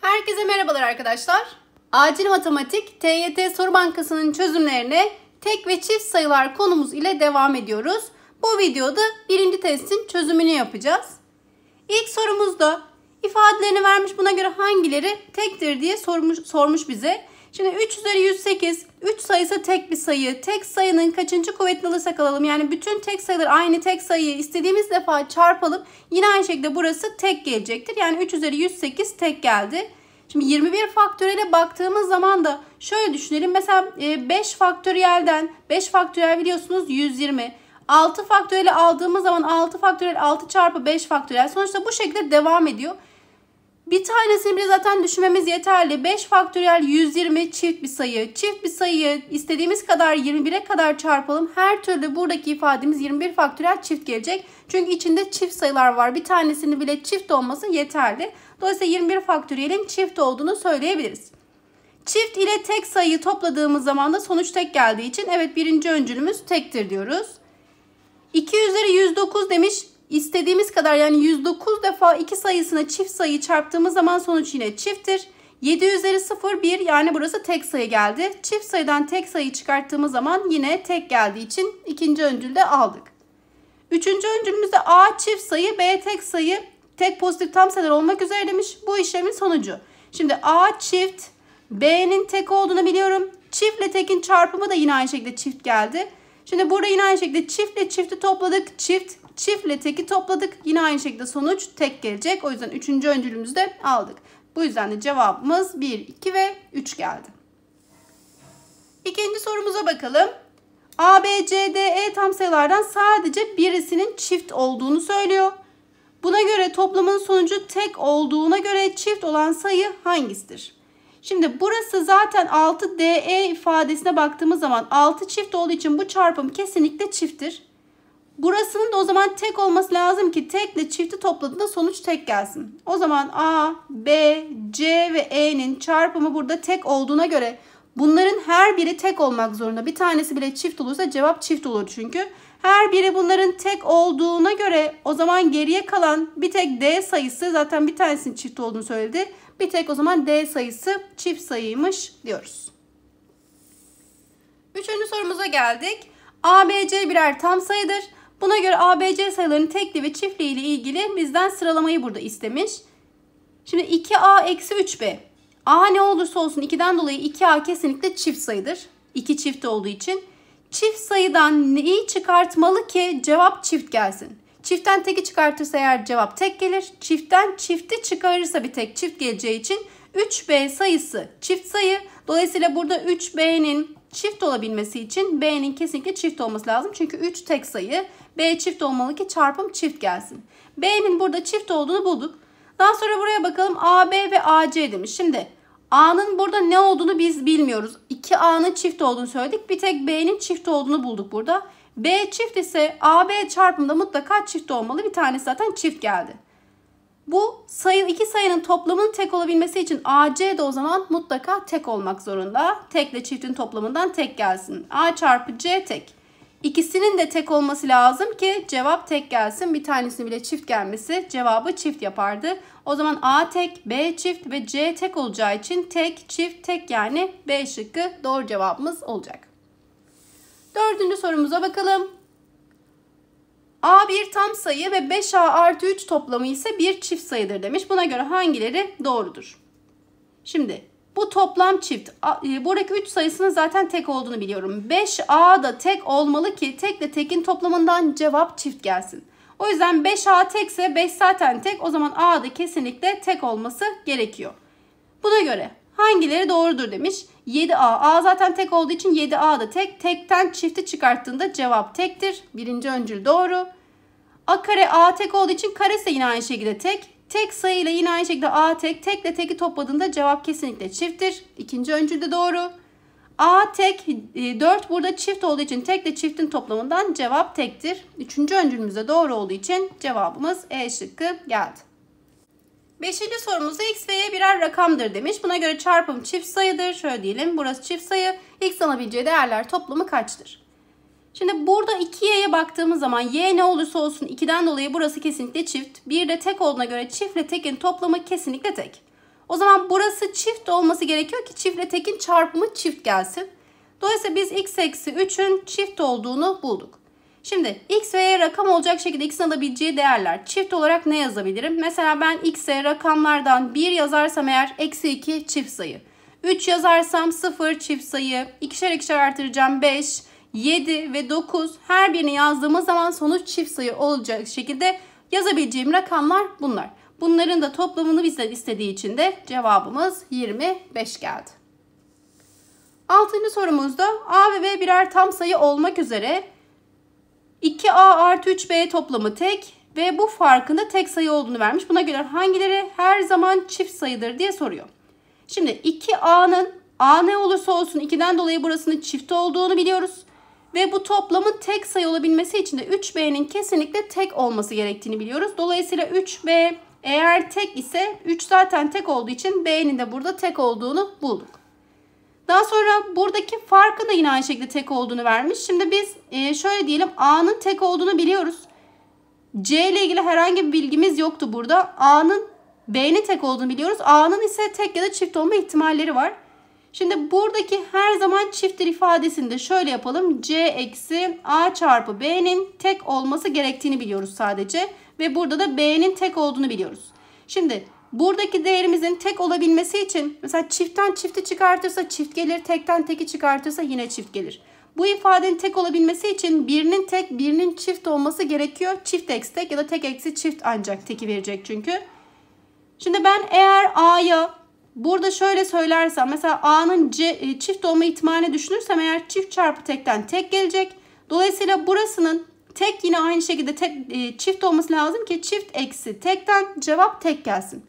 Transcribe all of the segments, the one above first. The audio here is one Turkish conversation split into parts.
Herkese merhabalar arkadaşlar. Acil Matematik TYT Soru Bankası'nın çözümlerine tek ve çift sayılar konumuz ile devam ediyoruz. Bu videoda birinci testin çözümünü yapacağız. İlk sorumuzda ifadelerini vermiş buna göre hangileri tektir diye sormuş, sormuş bize. Şimdi 3 üzeri 108. 3 sayısı tek bir sayı. Tek sayının kaçıncı kuvvetini alırsak alalım. Yani bütün tek sayılar aynı tek sayıyı istediğimiz defa çarpalım. Yine aynı şekilde burası tek gelecektir. Yani 3 üzeri 108 tek geldi. Şimdi 21 faktöriyele baktığımız zaman da şöyle düşünelim. Mesela 5 e, faktöriyelden 5 faktöriyel biliyorsunuz 120. 6 faktöriyel aldığımız zaman 6 faktöriyel 6 çarpı 5 faktöriyel. Sonuçta bu şekilde devam ediyor. Bir tanesini bile zaten düşünmemiz yeterli. 5 faktöriyel 120 çift bir sayı. Çift bir sayıyı istediğimiz kadar 21'e kadar çarpalım. Her türlü buradaki ifademiz 21 faktöriyel çift gelecek. Çünkü içinde çift sayılar var. Bir tanesini bile çift olması yeterli. Dolayısıyla 21 faktöriyelin çift olduğunu söyleyebiliriz. Çift ile tek sayıyı topladığımız zaman da sonuç tek geldiği için evet birinci öncülümüz tektir diyoruz. 2 üzeri 109 demiş istediğimiz kadar yani 109 defa 2 sayısına çift sayı çarptığımız zaman sonuç yine çifttir. 7 üzeri 0 1 yani burası tek sayı geldi. Çift sayıdan tek sayı çıkarttığımız zaman yine tek geldiği için ikinci öncülde aldık. Üçüncü öncülümüzde A çift sayı B tek sayı tek pozitif tam sayılar olmak üzere demiş bu işlemin sonucu. Şimdi A çift B'nin tek olduğunu biliyorum. Çiftle tekin çarpımı da yine aynı şekilde çift geldi. Şimdi burada yine aynı şekilde çiftle çifti topladık. Çift Çiftle teki topladık. Yine aynı şekilde sonuç tek gelecek. O yüzden üçüncü öncülümüzü de aldık. Bu yüzden de cevabımız 1, 2 ve 3 geldi. İkinci sorumuza bakalım. A, B, C, D, E tam sayılardan sadece birisinin çift olduğunu söylüyor. Buna göre toplamın sonucu tek olduğuna göre çift olan sayı hangisidir? Şimdi burası zaten 6DE ifadesine baktığımız zaman 6 çift olduğu için bu çarpım kesinlikle çifttir. Burasının da o zaman tek olması lazım ki tekle çifti topladığında sonuç tek gelsin. O zaman A, B, C ve E'nin çarpımı burada tek olduğuna göre bunların her biri tek olmak zorunda. Bir tanesi bile çift olursa cevap çift olur çünkü. Her biri bunların tek olduğuna göre o zaman geriye kalan bir tek D sayısı zaten bir tanesinin çift olduğunu söyledi. Bir tek o zaman D sayısı çift sayıymış diyoruz. Üçüncü sorumuza geldik. A, B, C birer tam sayıdır. Buna göre ABC sayılarının tekli ve çiftliği ile ilgili bizden sıralamayı burada istemiş. Şimdi 2A eksi 3B. A ne olursa olsun 2'den dolayı 2A kesinlikle çift sayıdır. 2 çift olduğu için. Çift sayıdan neyi çıkartmalı ki cevap çift gelsin? Çiftten teki çıkartırsa eğer cevap tek gelir. Çiftten çifti çıkarırsa bir tek çift geleceği için 3B sayısı çift sayı. Dolayısıyla burada 3B'nin çift olabilmesi için B'nin kesinlikle çift olması lazım. Çünkü 3 tek sayı B çift olmalı ki çarpım çift gelsin. B'nin burada çift olduğunu bulduk. Daha sonra buraya bakalım AB ve AC demiş. Şimdi A'nın burada ne olduğunu biz bilmiyoruz. 2A'nın çift olduğunu söyledik. Bir tek B'nin çift olduğunu bulduk burada. B çift ise AB çarpımında mutlaka çift olmalı. Bir tanesi zaten çift geldi. Bu sayı iki sayının toplamının tek olabilmesi için AC de o zaman mutlaka tek olmak zorunda. Tekle çiftin toplamından tek gelsin. A çarpı C tek. İkisinin de tek olması lazım ki cevap tek gelsin. Bir tanesinin bile çift gelmesi cevabı çift yapardı. O zaman A tek, B çift ve C tek olacağı için tek, çift, tek yani B şıkkı doğru cevabımız olacak. Dördüncü sorumuza bakalım. A bir tam sayı ve 5A artı 3 toplamı ise bir çift sayıdır demiş. Buna göre hangileri doğrudur? Şimdi bu toplam çift. E, buradaki 3 sayısının zaten tek olduğunu biliyorum. 5A da tek olmalı ki tekle tekin toplamından cevap çift gelsin. O yüzden 5A tekse 5 zaten tek. O zaman A da kesinlikle tek olması gerekiyor. Buna göre hangileri doğrudur demiş. 7A. A zaten tek olduğu için 7A da tek. Tekten çifti çıkarttığında cevap tektir. Birinci öncül doğru. A kare A tek olduğu için karesi yine aynı şekilde tek. Tek sayıyla yine aynı şekilde A tek. Tekle teki topladığında cevap kesinlikle çifttir. İkinci öncül de doğru. A tek 4 e, burada çift olduğu için tekle çiftin toplamından cevap tektir. Üçüncü öncülümüzde doğru olduğu için cevabımız E şıkkı geldi. Beşinci sorumuzda x ve y birer rakamdır demiş. Buna göre çarpım çift sayıdır. Şöyle diyelim burası çift sayı. X alabileceği değerler toplamı kaçtır? Şimdi burada 2y'ye baktığımız zaman y ne olursa olsun 2'den dolayı burası kesinlikle çift. 1 de tek olduğuna göre çiftle tekin toplamı kesinlikle tek. O zaman burası çift olması gerekiyor ki çiftle tekin çarpımı çift gelsin. Dolayısıyla biz x eksi 3'ün çift olduğunu bulduk. Şimdi x ve y rakam olacak şekilde x'in alabileceği değerler. Çift olarak ne yazabilirim? Mesela ben x'e rakamlardan 1 yazarsam eğer eksi 2 çift sayı. 3 yazarsam 0 çift sayı. İkişer ikişer artıracağım 5. 7 ve 9 her birini yazdığımız zaman sonuç çift sayı olacak şekilde yazabileceğim rakamlar bunlar. Bunların da toplamını bizden istediği için de cevabımız 25 geldi. Altıncı sorumuzda A ve B birer tam sayı olmak üzere 2A artı 3B toplamı tek ve bu farkında tek sayı olduğunu vermiş. Buna göre hangileri her zaman çift sayıdır diye soruyor. Şimdi 2A'nın A ne olursa olsun 2'den dolayı burasının çift olduğunu biliyoruz ve bu toplamın tek sayı olabilmesi için de 3B'nin kesinlikle tek olması gerektiğini biliyoruz. Dolayısıyla 3B eğer tek ise 3 zaten tek olduğu için B'nin de burada tek olduğunu bulduk. Daha sonra buradaki farkın da yine aynı şekilde tek olduğunu vermiş. Şimdi biz e, şöyle diyelim A'nın tek olduğunu biliyoruz. C ile ilgili herhangi bir bilgimiz yoktu burada. A'nın B'nin tek olduğunu biliyoruz. A'nın ise tek ya da çift olma ihtimalleri var. Şimdi buradaki her zaman çifttir ifadesinde şöyle yapalım. C eksi A çarpı B'nin tek olması gerektiğini biliyoruz sadece. Ve burada da B'nin tek olduğunu biliyoruz. Şimdi buradaki değerimizin tek olabilmesi için mesela çiftten çifti çıkartırsa çift gelir. Tekten teki çıkartırsa yine çift gelir. Bu ifadenin tek olabilmesi için birinin tek birinin çift olması gerekiyor. Çift eksi tek ya da tek eksi çift ancak teki verecek çünkü. Şimdi ben eğer A'ya Burada şöyle söylersem mesela A'nın C, e, çift olma ihtimalini düşünürsem eğer çift çarpı tekten tek gelecek. Dolayısıyla burasının tek yine aynı şekilde tek e, çift olması lazım ki çift eksi tekten cevap tek gelsin.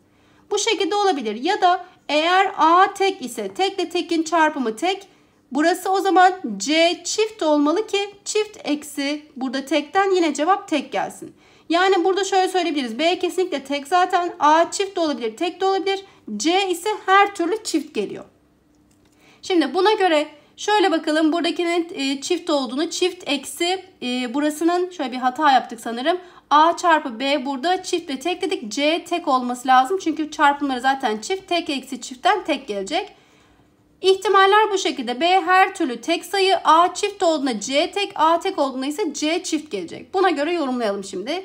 Bu şekilde olabilir ya da eğer A tek ise tekle tekin çarpımı tek. Burası o zaman C çift olmalı ki çift eksi burada tekten yine cevap tek gelsin. Yani burada şöyle söyleyebiliriz. B kesinlikle tek zaten A çift de olabilir tek de olabilir. C ise her türlü çift geliyor. Şimdi buna göre şöyle bakalım buradakinin e, çift olduğunu çift eksi e, burasının şöyle bir hata yaptık sanırım. A çarpı B burada çift ve tek dedik. C tek olması lazım. Çünkü çarpımları zaten çift. Tek eksi çiftten tek gelecek. İhtimaller bu şekilde. B her türlü tek sayı. A çift olduğunda C tek. A tek olduğunda ise C çift gelecek. Buna göre yorumlayalım şimdi.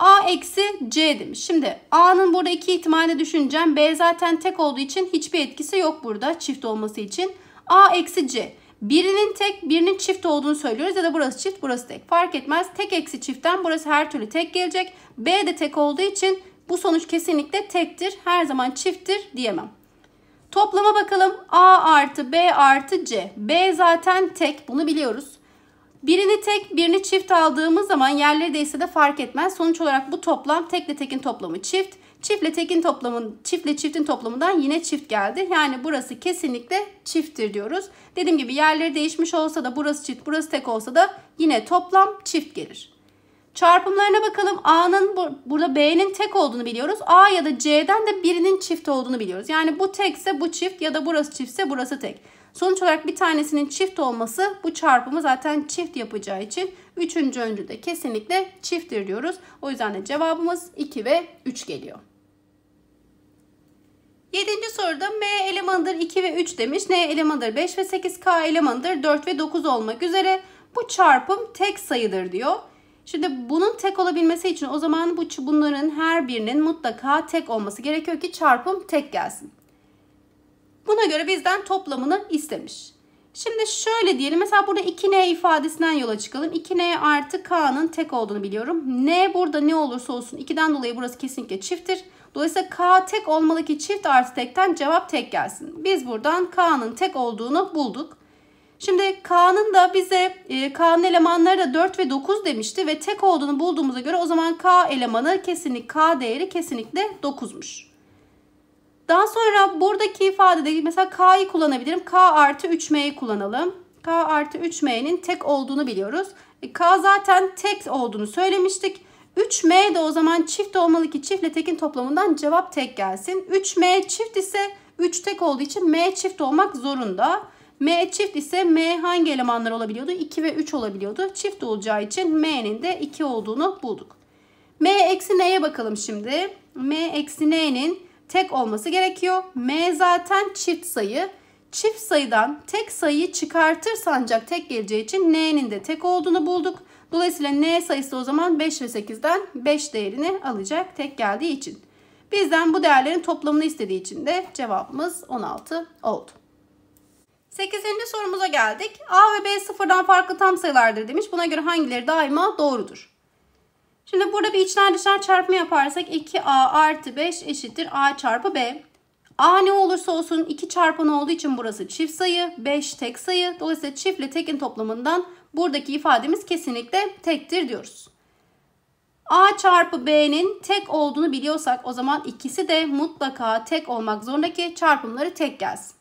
A eksi C demiş. Şimdi A'nın burada iki ihtimalle düşüneceğim. B zaten tek olduğu için hiçbir etkisi yok burada çift olması için. A eksi C. Birinin tek birinin çift olduğunu söylüyoruz ya da burası çift burası tek. Fark etmez. Tek eksi çiftten burası her türlü tek gelecek. B de tek olduğu için bu sonuç kesinlikle tektir. Her zaman çifttir diyemem. Toplama bakalım. A artı B artı C. B zaten tek bunu biliyoruz. Birini tek birini çift aldığımız zaman yerleri değse de fark etmez. Sonuç olarak bu toplam tekle tekin toplamı çift. Çiftle tekin toplamın, çiftle çiftin toplamından yine çift geldi. Yani burası kesinlikle çifttir diyoruz. Dediğim gibi yerleri değişmiş olsa da burası çift, burası tek olsa da yine toplam çift gelir. Çarpımlarına bakalım. A'nın burada B'nin tek olduğunu biliyoruz. A ya da C'den de birinin çift olduğunu biliyoruz. Yani bu tekse bu çift ya da burası çiftse burası tek. Sonuç olarak bir tanesinin çift olması bu çarpımı zaten çift yapacağı için üçüncü öncül de kesinlikle çifttir diyoruz. O yüzden de cevabımız 2 ve 3 geliyor. Yedinci soruda M elemanıdır 2 ve 3 demiş. N elemanıdır 5 ve 8. K elemanıdır 4 ve 9 olmak üzere. Bu çarpım tek sayıdır diyor. Şimdi bunun tek olabilmesi için o zaman bu bunların her birinin mutlaka tek olması gerekiyor ki çarpım tek gelsin. Buna göre bizden toplamını istemiş. Şimdi şöyle diyelim. Mesela burada 2n ifadesinden yola çıkalım. 2n artı k'nın tek olduğunu biliyorum. n burada ne olursa olsun 2'den dolayı burası kesinlikle çifttir. Dolayısıyla k tek olmalı ki çift artı tekten cevap tek gelsin. Biz buradan k'nın tek olduğunu bulduk. Şimdi k'nın da bize e, k'nın elemanları da 4 ve 9 demişti ve tek olduğunu bulduğumuza göre o zaman k elemanı kesinlik k değeri kesinlikle 9'muş. Daha sonra buradaki ifadede mesela K'yı kullanabilirim. K artı 3M'yi kullanalım. K artı 3M'nin tek olduğunu biliyoruz. E, K zaten tek olduğunu söylemiştik. 3M de o zaman çift olmalı ki çiftle tekin toplamından cevap tek gelsin. 3M çift ise 3 tek olduğu için M çift olmak zorunda. M çift ise M hangi elemanlar olabiliyordu? 2 ve 3 olabiliyordu. Çift olacağı için M'nin de 2 olduğunu bulduk. M eksi N'ye bakalım şimdi. M eksi N'nin tek olması gerekiyor. M zaten çift sayı. Çift sayıdan tek sayıyı çıkartırsa ancak tek geleceği için n'nin de tek olduğunu bulduk. Dolayısıyla n sayısı o zaman 5 ve 8'den 5 değerini alacak tek geldiği için. Bizden bu değerlerin toplamını istediği için de cevabımız 16 oldu. 8. sorumuza geldik. A ve B sıfırdan farklı tam sayılardır demiş. Buna göre hangileri daima doğrudur? Şimdi burada bir içler dışlar çarpma yaparsak 2a artı 5 eşittir a çarpı b. A ne olursa olsun 2 çarpan olduğu için burası çift sayı, 5 tek sayı. Dolayısıyla çift ile tekin toplamından buradaki ifademiz kesinlikle tektir diyoruz. A çarpı B'nin tek olduğunu biliyorsak o zaman ikisi de mutlaka tek olmak zorundaki çarpımları tek gelsin.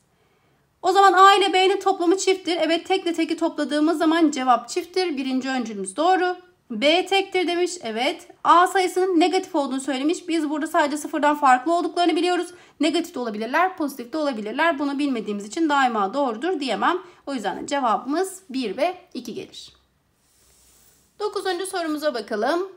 O zaman A ile B'nin toplamı çifttir. Evet tekle teki topladığımız zaman cevap çifttir. Birinci öncülümüz doğru. B tektir demiş. Evet. A sayısının negatif olduğunu söylemiş. Biz burada sadece sıfırdan farklı olduklarını biliyoruz. Negatif de olabilirler, pozitif de olabilirler. Bunu bilmediğimiz için daima doğrudur diyemem. O yüzden cevabımız 1 ve 2 gelir. Dokuzuncu sorumuza bakalım.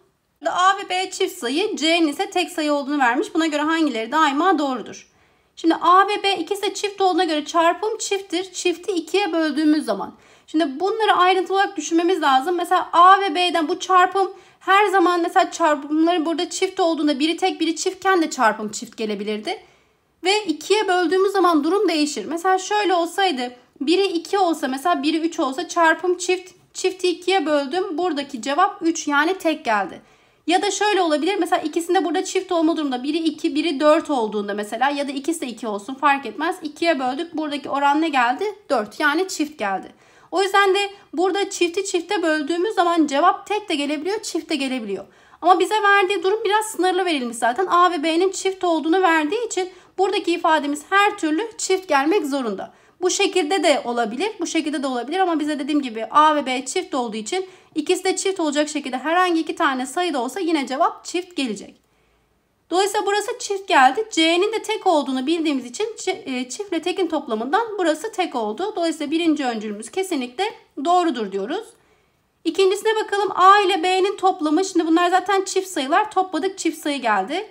A ve B çift sayı, C'nin ise tek sayı olduğunu vermiş. Buna göre hangileri daima doğrudur? Şimdi A ve B ikisi de çift olduğuna göre çarpım çifttir. Çifti 2'ye böldüğümüz zaman Şimdi bunları ayrıntılı olarak düşünmemiz lazım. Mesela A ve B'den bu çarpım her zaman mesela çarpımların burada çift olduğunda biri tek biri çiftken de çarpım çift gelebilirdi. Ve 2'ye böldüğümüz zaman durum değişir. Mesela şöyle olsaydı biri 2 olsa mesela biri 3 olsa çarpım çift çifti 2'ye böldüm. Buradaki cevap 3 yani tek geldi. Ya da şöyle olabilir mesela ikisinde burada çift olma durumda biri 2 biri 4 olduğunda mesela ya da ikisi de 2 olsun fark etmez. 2'ye böldük buradaki oran ne geldi? 4 yani çift geldi. O yüzden de burada çifti çifte böldüğümüz zaman cevap tek de gelebiliyor, çift de gelebiliyor. Ama bize verdiği durum biraz sınırlı verilmiş zaten. A ve B'nin çift olduğunu verdiği için buradaki ifademiz her türlü çift gelmek zorunda. Bu şekilde de olabilir, bu şekilde de olabilir ama bize dediğim gibi A ve B çift olduğu için ikisi de çift olacak şekilde herhangi iki tane sayıda olsa yine cevap çift gelecek. Dolayısıyla burası çift geldi. C'nin de tek olduğunu bildiğimiz için e, çiftle tekin toplamından burası tek oldu. Dolayısıyla birinci öncülümüz kesinlikle doğrudur diyoruz. İkincisine bakalım. A ile B'nin toplamı. Şimdi bunlar zaten çift sayılar. Topladık çift sayı geldi.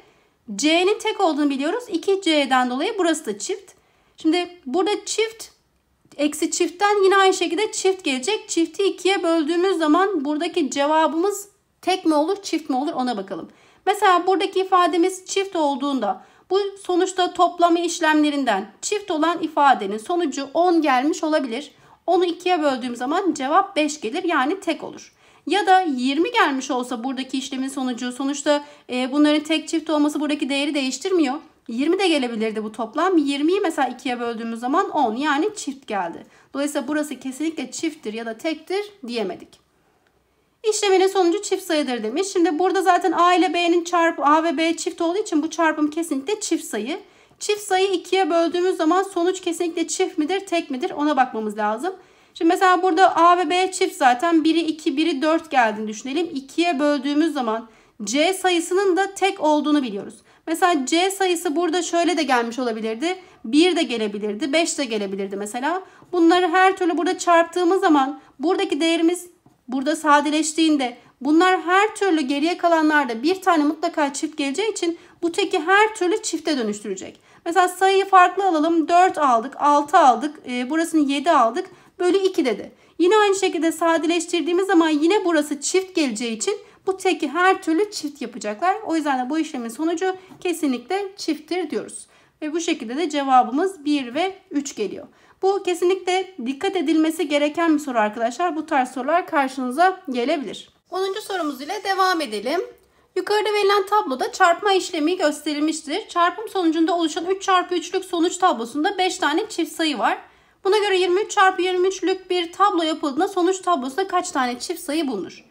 C'nin tek olduğunu biliyoruz. 2C'den dolayı burası da çift. Şimdi burada çift eksi çiftten yine aynı şekilde çift gelecek. Çifti 2'ye böldüğümüz zaman buradaki cevabımız tek mi olur çift mi olur ona bakalım. Mesela buradaki ifademiz çift olduğunda bu sonuçta toplama işlemlerinden çift olan ifadenin sonucu 10 gelmiş olabilir. Onu 2'ye böldüğüm zaman cevap 5 gelir yani tek olur. Ya da 20 gelmiş olsa buradaki işlemin sonucu sonuçta e, bunların tek çift olması buradaki değeri değiştirmiyor. 20 de gelebilirdi bu toplam. 20'yi mesela 2'ye böldüğümüz zaman 10 yani çift geldi. Dolayısıyla burası kesinlikle çifttir ya da tektir diyemedik. İşleminin sonucu çift sayıdır demiş. Şimdi burada zaten A ile B'nin çarpı A ve B çift olduğu için bu çarpım kesinlikle çift sayı. Çift sayı 2'ye böldüğümüz zaman sonuç kesinlikle çift midir tek midir ona bakmamız lazım. Şimdi mesela burada A ve B çift zaten 1'i 2 1'i 4 geldiğini düşünelim. 2'ye böldüğümüz zaman C sayısının da tek olduğunu biliyoruz. Mesela C sayısı burada şöyle de gelmiş olabilirdi. 1 de gelebilirdi, 5 de gelebilirdi mesela. Bunları her türlü burada çarptığımız zaman buradaki değerimiz Burada sadeleştiğinde bunlar her türlü geriye kalanlarda bir tane mutlaka çift geleceği için bu teki her türlü çifte dönüştürecek. Mesela sayıyı farklı alalım. 4 aldık, 6 aldık, e, burasını 7 aldık. Bölü 2 dedi. Yine aynı şekilde sadeleştirdiğimiz zaman yine burası çift geleceği için bu teki her türlü çift yapacaklar. O yüzden de bu işlemin sonucu kesinlikle çifttir diyoruz. Ve bu şekilde de cevabımız 1 ve 3 geliyor. Bu kesinlikle dikkat edilmesi gereken bir soru arkadaşlar. Bu tarz sorular karşınıza gelebilir. 10. sorumuz ile devam edelim. Yukarıda verilen tabloda çarpma işlemi gösterilmiştir. Çarpım sonucunda oluşan 3 çarpı 3'lük sonuç tablosunda 5 tane çift sayı var. Buna göre 23 çarpı 23'lük bir tablo yapıldığında sonuç tablosunda kaç tane çift sayı bulunur?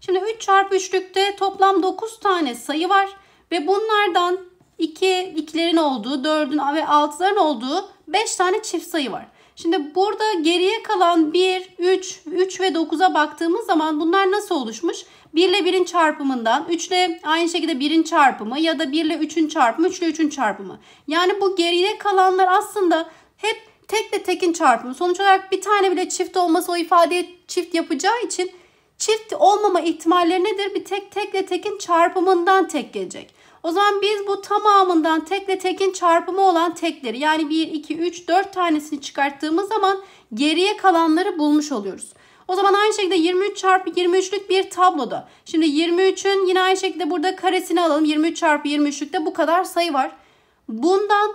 Şimdi 3 çarpı 3'lükte toplam 9 tane sayı var ve bunlardan 2, 2'lerin olduğu, 4'ün ve 6'ların olduğu 5 tane çift sayı var. Şimdi burada geriye kalan 1, 3, 3 ve 9'a baktığımız zaman bunlar nasıl oluşmuş? 1 ile 1'in çarpımından, 3 ile aynı şekilde 1'in çarpımı ya da 1 ile 3'ün çarpımı, 3 ile 3'ün çarpımı. Yani bu geriye kalanlar aslında hep tekle tekin çarpımı. Sonuç olarak bir tane bile çift olması o ifadeyi çift yapacağı için çift olmama ihtimalleri nedir? Bir tek tekle tekin çarpımından tek gelecek. O zaman biz bu tamamından tekle tekin çarpımı olan tekleri yani 1, 2, 3, 4 tanesini çıkarttığımız zaman geriye kalanları bulmuş oluyoruz. O zaman aynı şekilde 23 çarpı 23'lük bir tabloda. Şimdi 23'ün yine aynı şekilde burada karesini alalım. 23 çarpı 23'lükte bu kadar sayı var. Bundan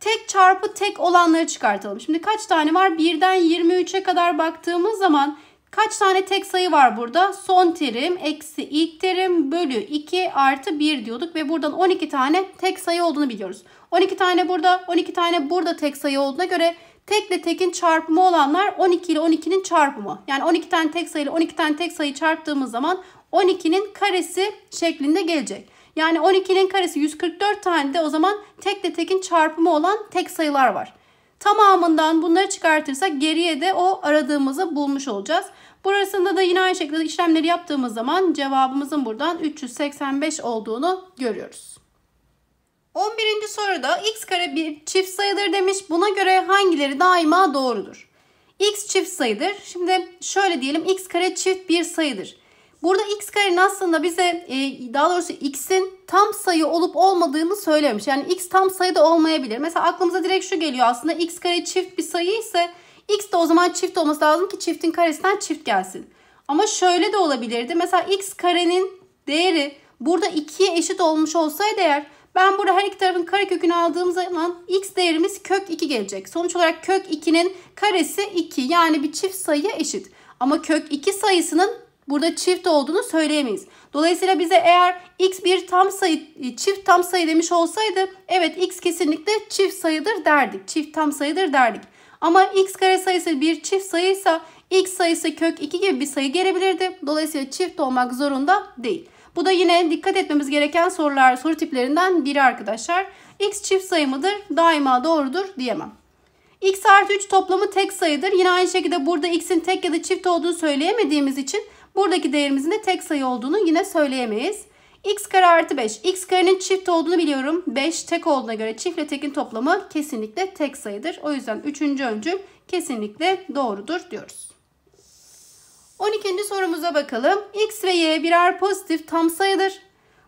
tek çarpı tek olanları çıkartalım. Şimdi kaç tane var? 1'den 23'e kadar baktığımız zaman Kaç tane tek sayı var burada? Son terim eksi ilk terim bölü 2 artı 1 diyorduk ve buradan 12 tane tek sayı olduğunu biliyoruz. 12 tane burada 12 tane burada tek sayı olduğuna göre tekle tekin çarpımı olanlar 12 ile 12'nin çarpımı. Yani 12 tane tek sayı ile 12 tane tek sayı çarptığımız zaman 12'nin karesi şeklinde gelecek. Yani 12'nin karesi 144 tane de o zaman tekle tekin çarpımı olan tek sayılar var. Tamamından bunları çıkartırsak geriye de o aradığımızı bulmuş olacağız. Burasında da yine aynı şekilde işlemleri yaptığımız zaman cevabımızın buradan 385 olduğunu görüyoruz. 11. soruda x kare bir çift sayıdır demiş. Buna göre hangileri daima doğrudur? x çift sayıdır. Şimdi şöyle diyelim x kare çift bir sayıdır. Burada x karenin aslında bize e, daha doğrusu x'in tam sayı olup olmadığını söylemiş. Yani x tam sayı da olmayabilir. Mesela aklımıza direkt şu geliyor aslında x kare çift bir sayı ise x de o zaman çift olması lazım ki çiftin karesinden çift gelsin. Ama şöyle de olabilirdi. Mesela x karenin değeri burada 2'ye eşit olmuş olsaydı eğer ben burada her iki tarafın kare kökünü aldığım zaman x değerimiz kök 2 gelecek. Sonuç olarak kök 2'nin karesi 2 yani bir çift sayıya eşit. Ama kök 2 sayısının Burada çift olduğunu söyleyemeyiz. Dolayısıyla bize eğer x bir tam sayı e, çift tam sayı demiş olsaydı evet x kesinlikle çift sayıdır derdik. Çift tam sayıdır derdik. Ama x kare sayısı bir çift sayıysa x sayısı kök 2 gibi bir sayı gelebilirdi. Dolayısıyla çift olmak zorunda değil. Bu da yine dikkat etmemiz gereken sorular soru tiplerinden biri arkadaşlar. X çift sayı mıdır? Daima doğrudur diyemem. X artı 3 toplamı tek sayıdır. Yine aynı şekilde burada x'in tek ya da çift olduğunu söyleyemediğimiz için Buradaki değerimizin de tek sayı olduğunu yine söyleyemeyiz. x kare artı 5. x karenin çift olduğunu biliyorum. 5 tek olduğuna göre çiftle tekin toplamı kesinlikle tek sayıdır. O yüzden 3. öncül kesinlikle doğrudur diyoruz. 12. sorumuza bakalım. X ve Y birer pozitif tam sayıdır.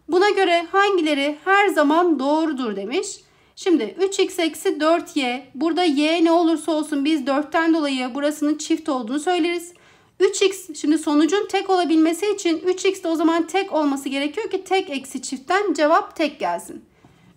Buna göre hangileri her zaman doğrudur demiş. Şimdi 3x eksi 4y burada y ne olursa olsun biz 4'ten dolayı burasının çift olduğunu söyleriz. 3x şimdi sonucun tek olabilmesi için 3x de o zaman tek olması gerekiyor ki tek eksi çiftten cevap tek gelsin.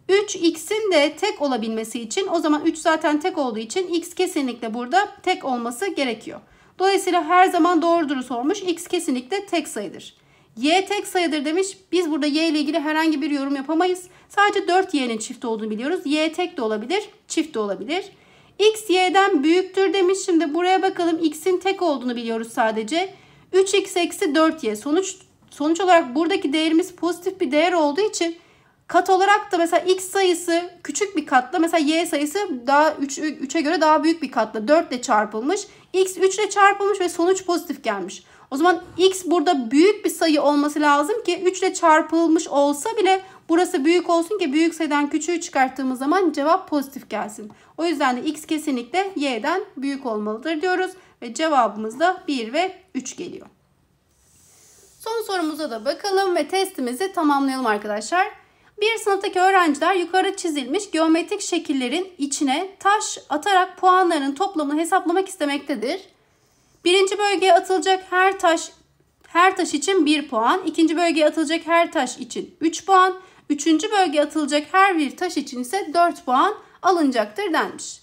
3x'in de tek olabilmesi için o zaman 3 zaten tek olduğu için x kesinlikle burada tek olması gerekiyor. Dolayısıyla her zaman doğruduru sormuş. X kesinlikle tek sayıdır. Y tek sayıdır demiş. Biz burada y ile ilgili herhangi bir yorum yapamayız. Sadece 4y'nin çift olduğunu biliyoruz. Y tek de olabilir, çift de olabilir. X y'den büyüktür demiş. Şimdi buraya bakalım x'in tek olduğunu biliyoruz sadece. 3x eksi 4y. Sonuç, sonuç olarak buradaki değerimiz pozitif bir değer olduğu için kat olarak da mesela x sayısı küçük bir katla mesela y sayısı daha 3, 3'e göre daha büyük bir katla 4 ile çarpılmış. x 3 ile çarpılmış ve sonuç pozitif gelmiş. O zaman x burada büyük bir sayı olması lazım ki 3 ile çarpılmış olsa bile Burası büyük olsun ki büyük sayıdan küçüğü çıkarttığımız zaman cevap pozitif gelsin. O yüzden de x kesinlikle y'den büyük olmalıdır diyoruz. Ve cevabımız da 1 ve 3 geliyor. Son sorumuza da bakalım ve testimizi tamamlayalım arkadaşlar. Bir sınıftaki öğrenciler yukarı çizilmiş geometrik şekillerin içine taş atarak puanlarının toplamını hesaplamak istemektedir. Birinci bölgeye atılacak her taş her taş için 1 puan, ikinci bölgeye atılacak her taş için 3 puan, Üçüncü bölgeye atılacak her bir taş için ise 4 puan alınacaktır denmiş.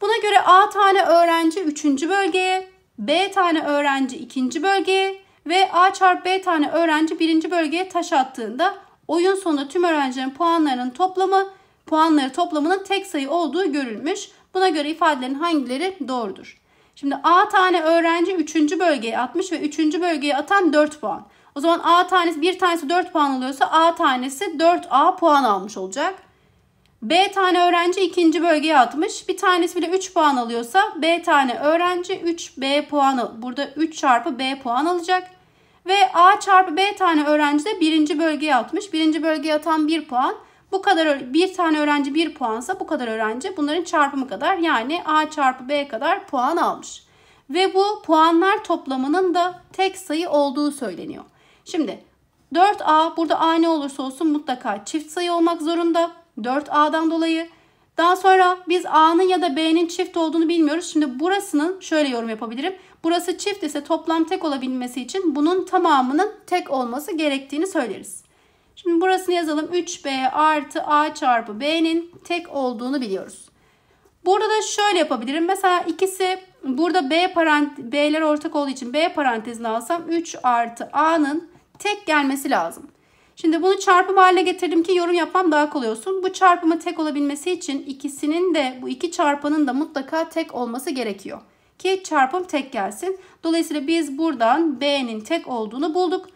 Buna göre A tane öğrenci üçüncü bölgeye, B tane öğrenci ikinci bölgeye ve A çarpı B tane öğrenci birinci bölgeye taş attığında oyun sonunda tüm öğrencilerin puanlarının toplamı puanları toplamının tek sayı olduğu görülmüş. Buna göre ifadelerin hangileri doğrudur? Şimdi A tane öğrenci 3. bölgeye atmış ve 3. bölgeye atan 4 puan. O zaman A tanesi bir tanesi 4 puan alıyorsa A tanesi 4A puan almış olacak. B tane öğrenci ikinci bölgeye atmış. Bir tanesi bile 3 puan alıyorsa B tane öğrenci 3B puanı burada 3 çarpı B puan alacak. Ve A çarpı B tane öğrenci de birinci bölgeye atmış. Birinci bölgeye atan 1 puan. Bu kadar bir tane öğrenci 1 puansa bu kadar öğrenci bunların çarpımı kadar yani A çarpı B kadar puan almış. Ve bu puanlar toplamının da tek sayı olduğu söyleniyor. Şimdi 4A burada A ne olursa olsun mutlaka çift sayı olmak zorunda. 4A'dan dolayı. Daha sonra biz A'nın ya da B'nin çift olduğunu bilmiyoruz. Şimdi burasının şöyle yorum yapabilirim. Burası çift ise toplam tek olabilmesi için bunun tamamının tek olması gerektiğini söyleriz. Şimdi burasını yazalım. 3B artı A çarpı B'nin tek olduğunu biliyoruz. Burada da şöyle yapabilirim. Mesela ikisi burada B parant B'ler ortak olduğu için B parantezini alsam 3 artı A'nın tek gelmesi lazım. Şimdi bunu çarpım haline getirdim ki yorum yapmam daha kolay olsun. Bu çarpımı tek olabilmesi için ikisinin de bu iki çarpanın da mutlaka tek olması gerekiyor. Ki çarpım tek gelsin. Dolayısıyla biz buradan B'nin tek olduğunu bulduk.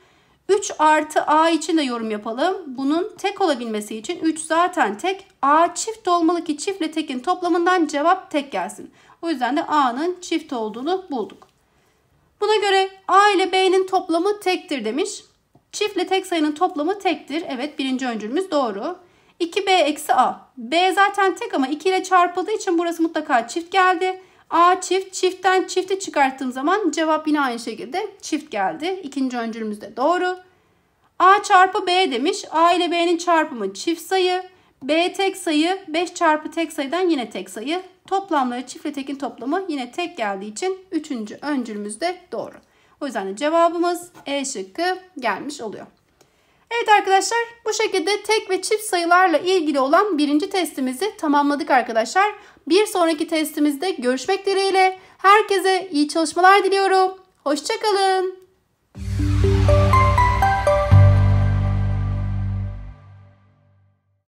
3 artı A için de yorum yapalım. Bunun tek olabilmesi için 3 zaten tek. A çift olmalı ki çiftle tekin toplamından cevap tek gelsin. O yüzden de A'nın çift olduğunu bulduk. Buna göre A ile B'nin toplamı tektir demiş. Çiftle tek sayının toplamı tektir. Evet birinci öncülümüz doğru. 2b eksi a. b zaten tek ama 2 ile çarpıldığı için burası mutlaka çift geldi. a çift çiftten çifti çıkarttığım zaman cevap yine aynı şekilde çift geldi. İkinci öncülümüz de doğru. a çarpı b demiş. a ile b'nin çarpımı çift sayı. b tek sayı 5 çarpı tek sayıdan yine tek sayı. Toplamları çiftle tekin toplamı yine tek geldiği için üçüncü öncülümüz de doğru. O yüzden de cevabımız E şıkkı gelmiş oluyor. Evet arkadaşlar bu şekilde tek ve çift sayılarla ilgili olan birinci testimizi tamamladık arkadaşlar. Bir sonraki testimizde görüşmek dileğiyle. Herkese iyi çalışmalar diliyorum. Hoşçakalın.